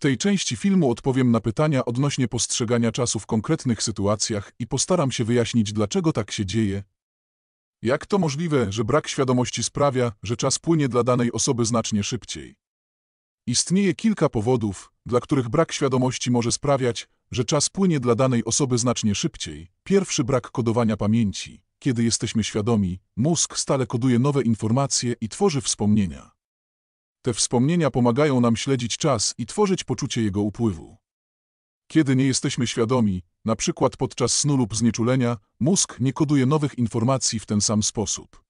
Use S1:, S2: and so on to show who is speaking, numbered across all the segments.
S1: tej części filmu odpowiem na pytania odnośnie postrzegania czasu w konkretnych sytuacjach i postaram się wyjaśnić, dlaczego tak się dzieje. Jak to możliwe, że brak świadomości sprawia, że czas płynie dla danej osoby znacznie szybciej? Istnieje kilka powodów, dla których brak świadomości może sprawiać, że czas płynie dla danej osoby znacznie szybciej. Pierwszy brak kodowania pamięci. Kiedy jesteśmy świadomi, mózg stale koduje nowe informacje i tworzy wspomnienia. Te wspomnienia pomagają nam śledzić czas i tworzyć poczucie jego upływu. Kiedy nie jesteśmy świadomi, na przykład podczas snu lub znieczulenia, mózg nie koduje nowych informacji w ten sam sposób.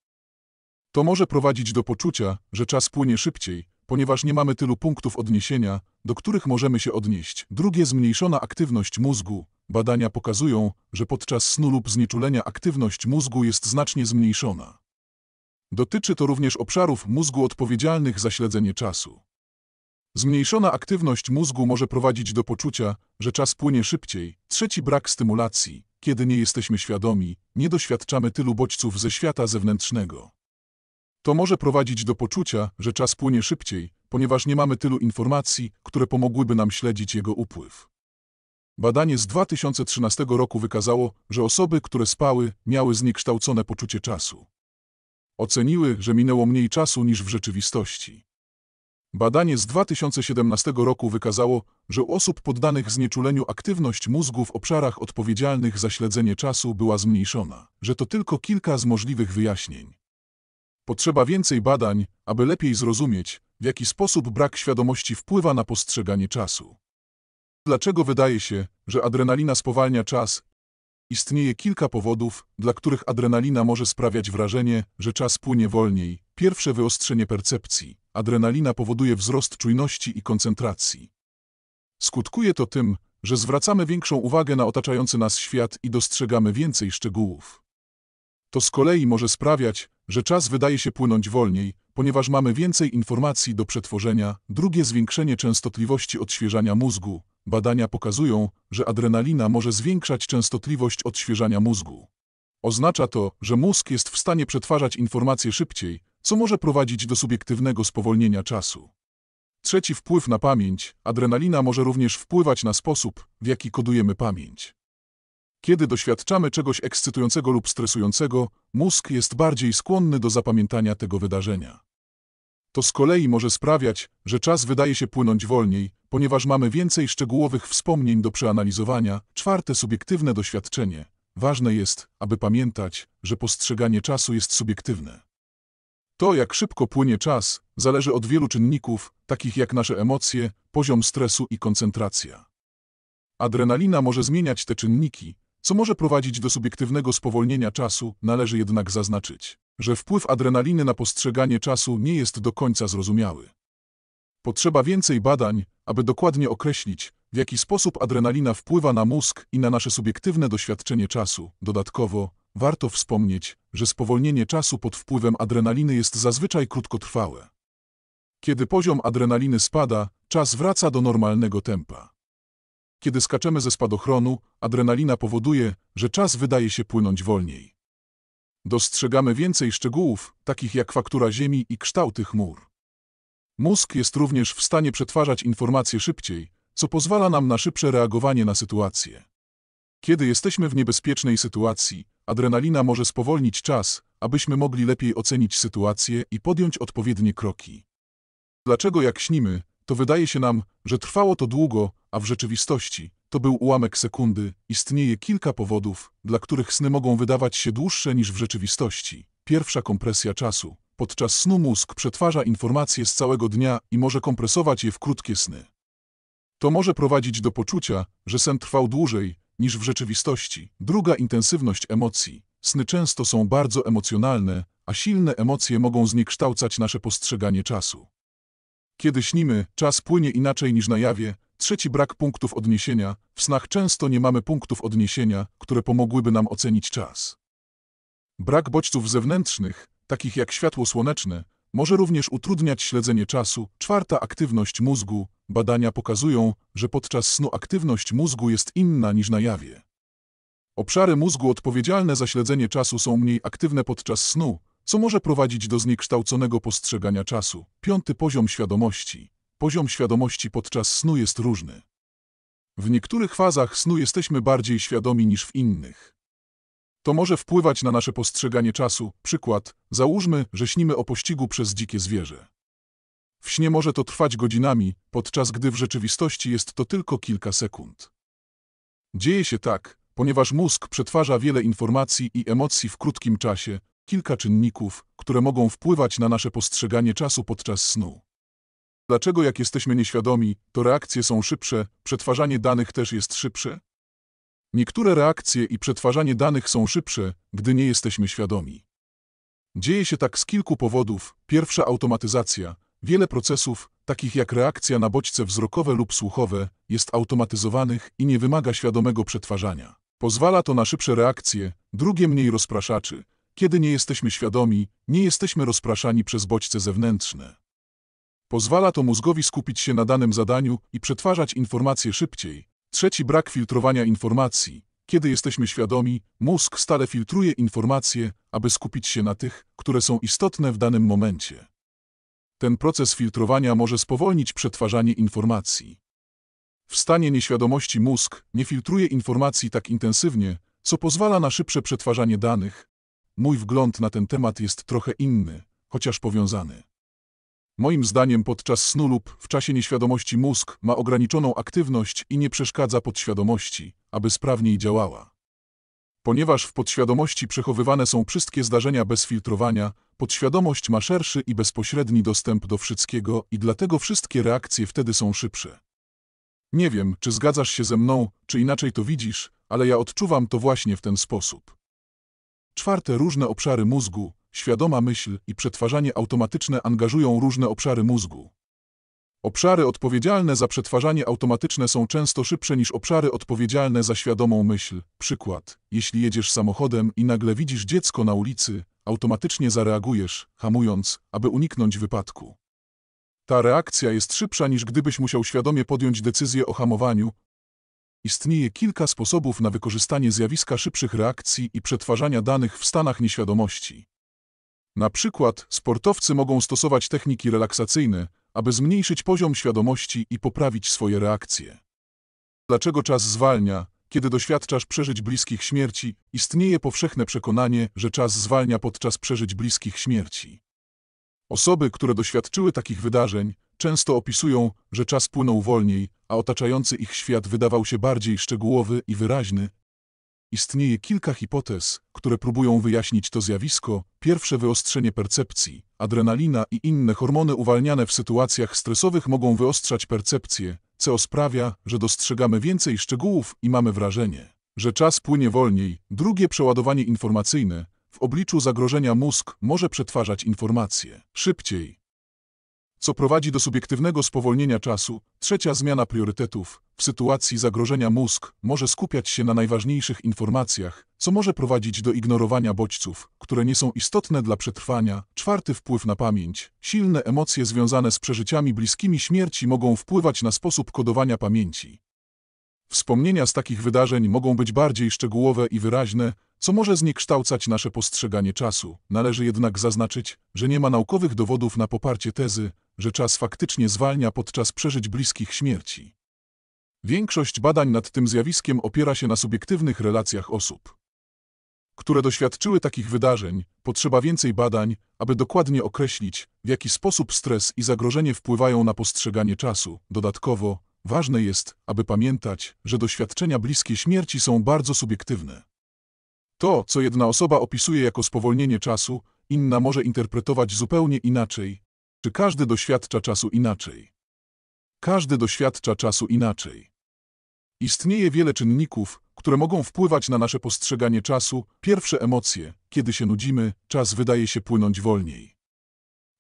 S1: To może prowadzić do poczucia, że czas płynie szybciej, ponieważ nie mamy tylu punktów odniesienia, do których możemy się odnieść. Drugie zmniejszona aktywność mózgu. Badania pokazują, że podczas snu lub znieczulenia aktywność mózgu jest znacznie zmniejszona. Dotyczy to również obszarów mózgu odpowiedzialnych za śledzenie czasu. Zmniejszona aktywność mózgu może prowadzić do poczucia, że czas płynie szybciej. Trzeci brak stymulacji. Kiedy nie jesteśmy świadomi, nie doświadczamy tylu bodźców ze świata zewnętrznego. To może prowadzić do poczucia, że czas płynie szybciej, ponieważ nie mamy tylu informacji, które pomogłyby nam śledzić jego upływ. Badanie z 2013 roku wykazało, że osoby, które spały, miały zniekształcone poczucie czasu oceniły, że minęło mniej czasu niż w rzeczywistości. Badanie z 2017 roku wykazało, że u osób poddanych znieczuleniu aktywność mózgu w obszarach odpowiedzialnych za śledzenie czasu była zmniejszona, że to tylko kilka z możliwych wyjaśnień. Potrzeba więcej badań, aby lepiej zrozumieć, w jaki sposób brak świadomości wpływa na postrzeganie czasu. Dlaczego wydaje się, że adrenalina spowalnia czas Istnieje kilka powodów, dla których adrenalina może sprawiać wrażenie, że czas płynie wolniej. Pierwsze wyostrzenie percepcji. Adrenalina powoduje wzrost czujności i koncentracji. Skutkuje to tym, że zwracamy większą uwagę na otaczający nas świat i dostrzegamy więcej szczegółów. To z kolei może sprawiać, że czas wydaje się płynąć wolniej, ponieważ mamy więcej informacji do przetworzenia. Drugie zwiększenie częstotliwości odświeżania mózgu. Badania pokazują, że adrenalina może zwiększać częstotliwość odświeżania mózgu. Oznacza to, że mózg jest w stanie przetwarzać informacje szybciej, co może prowadzić do subiektywnego spowolnienia czasu. Trzeci wpływ na pamięć. Adrenalina może również wpływać na sposób, w jaki kodujemy pamięć. Kiedy doświadczamy czegoś ekscytującego lub stresującego, mózg jest bardziej skłonny do zapamiętania tego wydarzenia. To z kolei może sprawiać, że czas wydaje się płynąć wolniej, ponieważ mamy więcej szczegółowych wspomnień do przeanalizowania. Czwarte subiektywne doświadczenie. Ważne jest, aby pamiętać, że postrzeganie czasu jest subiektywne. To, jak szybko płynie czas, zależy od wielu czynników, takich jak nasze emocje, poziom stresu i koncentracja. Adrenalina może zmieniać te czynniki, co może prowadzić do subiektywnego spowolnienia czasu, należy jednak zaznaczyć, że wpływ adrenaliny na postrzeganie czasu nie jest do końca zrozumiały. Potrzeba więcej badań, aby dokładnie określić, w jaki sposób adrenalina wpływa na mózg i na nasze subiektywne doświadczenie czasu. Dodatkowo, warto wspomnieć, że spowolnienie czasu pod wpływem adrenaliny jest zazwyczaj krótkotrwałe. Kiedy poziom adrenaliny spada, czas wraca do normalnego tempa. Kiedy skaczemy ze spadochronu, adrenalina powoduje, że czas wydaje się płynąć wolniej. Dostrzegamy więcej szczegółów, takich jak faktura Ziemi i kształty chmur. Mózg jest również w stanie przetwarzać informacje szybciej, co pozwala nam na szybsze reagowanie na sytuacje. Kiedy jesteśmy w niebezpiecznej sytuacji, adrenalina może spowolnić czas, abyśmy mogli lepiej ocenić sytuację i podjąć odpowiednie kroki. Dlaczego jak śnimy, to wydaje się nam, że trwało to długo, a w rzeczywistości to był ułamek sekundy. Istnieje kilka powodów, dla których sny mogą wydawać się dłuższe niż w rzeczywistości. Pierwsza kompresja czasu. Podczas snu mózg przetwarza informacje z całego dnia i może kompresować je w krótkie sny. To może prowadzić do poczucia, że sen trwał dłużej niż w rzeczywistości. Druga intensywność emocji. Sny często są bardzo emocjonalne, a silne emocje mogą zniekształcać nasze postrzeganie czasu. Kiedy śnimy, czas płynie inaczej niż na jawie. Trzeci brak punktów odniesienia. W snach często nie mamy punktów odniesienia, które pomogłyby nam ocenić czas. Brak bodźców zewnętrznych, takich jak światło słoneczne, może również utrudniać śledzenie czasu. Czwarta aktywność mózgu. Badania pokazują, że podczas snu aktywność mózgu jest inna niż na jawie. Obszary mózgu odpowiedzialne za śledzenie czasu są mniej aktywne podczas snu, co może prowadzić do zniekształconego postrzegania czasu. Piąty poziom świadomości. Poziom świadomości podczas snu jest różny. W niektórych fazach snu jesteśmy bardziej świadomi niż w innych. To może wpływać na nasze postrzeganie czasu. Przykład, załóżmy, że śnimy o pościgu przez dzikie zwierzę. W śnie może to trwać godzinami, podczas gdy w rzeczywistości jest to tylko kilka sekund. Dzieje się tak, ponieważ mózg przetwarza wiele informacji i emocji w krótkim czasie, kilka czynników, które mogą wpływać na nasze postrzeganie czasu podczas snu. Dlaczego jak jesteśmy nieświadomi, to reakcje są szybsze, przetwarzanie danych też jest szybsze? Niektóre reakcje i przetwarzanie danych są szybsze, gdy nie jesteśmy świadomi. Dzieje się tak z kilku powodów. Pierwsza automatyzacja. Wiele procesów, takich jak reakcja na bodźce wzrokowe lub słuchowe, jest automatyzowanych i nie wymaga świadomego przetwarzania. Pozwala to na szybsze reakcje, drugie mniej rozpraszaczy, kiedy nie jesteśmy świadomi, nie jesteśmy rozpraszani przez bodźce zewnętrzne. Pozwala to mózgowi skupić się na danym zadaniu i przetwarzać informacje szybciej. Trzeci brak filtrowania informacji. Kiedy jesteśmy świadomi, mózg stale filtruje informacje, aby skupić się na tych, które są istotne w danym momencie. Ten proces filtrowania może spowolnić przetwarzanie informacji. W stanie nieświadomości mózg nie filtruje informacji tak intensywnie, co pozwala na szybsze przetwarzanie danych, Mój wgląd na ten temat jest trochę inny, chociaż powiązany. Moim zdaniem podczas snu lub w czasie nieświadomości mózg ma ograniczoną aktywność i nie przeszkadza podświadomości, aby sprawniej działała. Ponieważ w podświadomości przechowywane są wszystkie zdarzenia bez filtrowania, podświadomość ma szerszy i bezpośredni dostęp do wszystkiego i dlatego wszystkie reakcje wtedy są szybsze. Nie wiem, czy zgadzasz się ze mną, czy inaczej to widzisz, ale ja odczuwam to właśnie w ten sposób. Czwarte, różne obszary mózgu, świadoma myśl i przetwarzanie automatyczne angażują różne obszary mózgu. Obszary odpowiedzialne za przetwarzanie automatyczne są często szybsze niż obszary odpowiedzialne za świadomą myśl. Przykład, jeśli jedziesz samochodem i nagle widzisz dziecko na ulicy, automatycznie zareagujesz, hamując, aby uniknąć wypadku. Ta reakcja jest szybsza niż gdybyś musiał świadomie podjąć decyzję o hamowaniu, Istnieje kilka sposobów na wykorzystanie zjawiska szybszych reakcji i przetwarzania danych w stanach nieświadomości. Na przykład sportowcy mogą stosować techniki relaksacyjne, aby zmniejszyć poziom świadomości i poprawić swoje reakcje. Dlaczego czas zwalnia, kiedy doświadczasz przeżyć bliskich śmierci? Istnieje powszechne przekonanie, że czas zwalnia podczas przeżyć bliskich śmierci. Osoby, które doświadczyły takich wydarzeń, często opisują, że czas płynął wolniej, a otaczający ich świat wydawał się bardziej szczegółowy i wyraźny. Istnieje kilka hipotez, które próbują wyjaśnić to zjawisko. Pierwsze wyostrzenie percepcji. Adrenalina i inne hormony uwalniane w sytuacjach stresowych mogą wyostrzać percepcję, co sprawia, że dostrzegamy więcej szczegółów i mamy wrażenie, że czas płynie wolniej. Drugie przeładowanie informacyjne. W obliczu zagrożenia mózg może przetwarzać informacje szybciej, co prowadzi do subiektywnego spowolnienia czasu. Trzecia zmiana priorytetów. W sytuacji zagrożenia mózg może skupiać się na najważniejszych informacjach, co może prowadzić do ignorowania bodźców, które nie są istotne dla przetrwania. Czwarty wpływ na pamięć. Silne emocje związane z przeżyciami bliskimi śmierci mogą wpływać na sposób kodowania pamięci. Wspomnienia z takich wydarzeń mogą być bardziej szczegółowe i wyraźne, co może zniekształcać nasze postrzeganie czasu. Należy jednak zaznaczyć, że nie ma naukowych dowodów na poparcie tezy, że czas faktycznie zwalnia podczas przeżyć bliskich śmierci. Większość badań nad tym zjawiskiem opiera się na subiektywnych relacjach osób, które doświadczyły takich wydarzeń. Potrzeba więcej badań, aby dokładnie określić, w jaki sposób stres i zagrożenie wpływają na postrzeganie czasu. Dodatkowo, ważne jest, aby pamiętać, że doświadczenia bliskiej śmierci są bardzo subiektywne. To, co jedna osoba opisuje jako spowolnienie czasu, inna może interpretować zupełnie inaczej, czy każdy doświadcza czasu inaczej? Każdy doświadcza czasu inaczej. Istnieje wiele czynników, które mogą wpływać na nasze postrzeganie czasu. Pierwsze emocje, kiedy się nudzimy, czas wydaje się płynąć wolniej.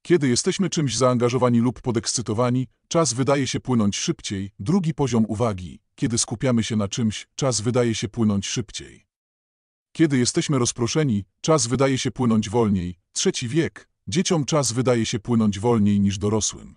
S1: Kiedy jesteśmy czymś zaangażowani lub podekscytowani, czas wydaje się płynąć szybciej. Drugi poziom uwagi, kiedy skupiamy się na czymś, czas wydaje się płynąć szybciej. Kiedy jesteśmy rozproszeni, czas wydaje się płynąć wolniej. Trzeci wiek, Dzieciom czas wydaje się płynąć wolniej niż dorosłym.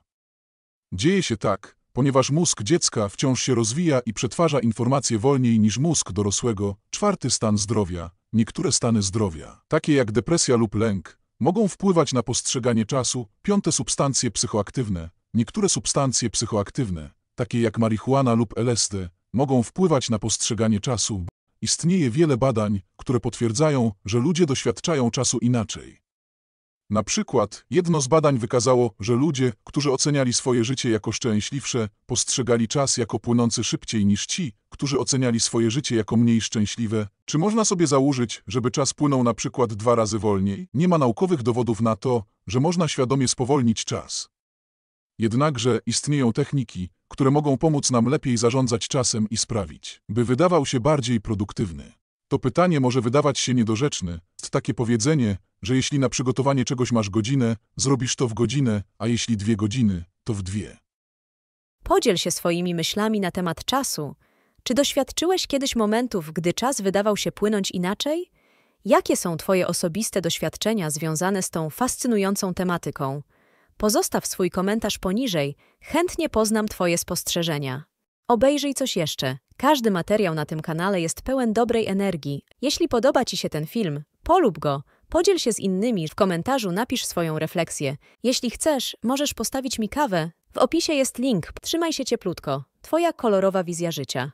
S1: Dzieje się tak, ponieważ mózg dziecka wciąż się rozwija i przetwarza informacje wolniej niż mózg dorosłego, czwarty stan zdrowia, niektóre stany zdrowia, takie jak depresja lub lęk, mogą wpływać na postrzeganie czasu, piąte substancje psychoaktywne, niektóre substancje psychoaktywne, takie jak marihuana lub LSD, mogą wpływać na postrzeganie czasu. Istnieje wiele badań, które potwierdzają, że ludzie doświadczają czasu inaczej. Na przykład, jedno z badań wykazało, że ludzie, którzy oceniali swoje życie jako szczęśliwsze, postrzegali czas jako płynący szybciej niż ci, którzy oceniali swoje życie jako mniej szczęśliwe. Czy można sobie założyć, żeby czas płynął na przykład dwa razy wolniej? Nie ma naukowych dowodów na to, że można świadomie spowolnić czas. Jednakże istnieją techniki, które mogą pomóc nam lepiej zarządzać czasem i sprawić, by wydawał się bardziej produktywny. To pytanie może wydawać się niedorzeczne, takie powiedzenie, że jeśli na przygotowanie czegoś masz godzinę, zrobisz to w godzinę, a jeśli dwie godziny, to w dwie. Podziel się swoimi myślami na temat czasu. Czy doświadczyłeś kiedyś momentów, gdy czas wydawał się płynąć inaczej? Jakie są Twoje osobiste doświadczenia związane z tą fascynującą tematyką? Pozostaw swój komentarz poniżej, chętnie poznam Twoje spostrzeżenia. Obejrzyj coś jeszcze. Każdy materiał na tym kanale jest pełen dobrej energii. Jeśli podoba Ci się ten film, Polub go, podziel się z innymi, w komentarzu napisz swoją refleksję. Jeśli chcesz, możesz postawić mi kawę. W opisie jest link. Trzymaj się cieplutko. Twoja kolorowa wizja życia.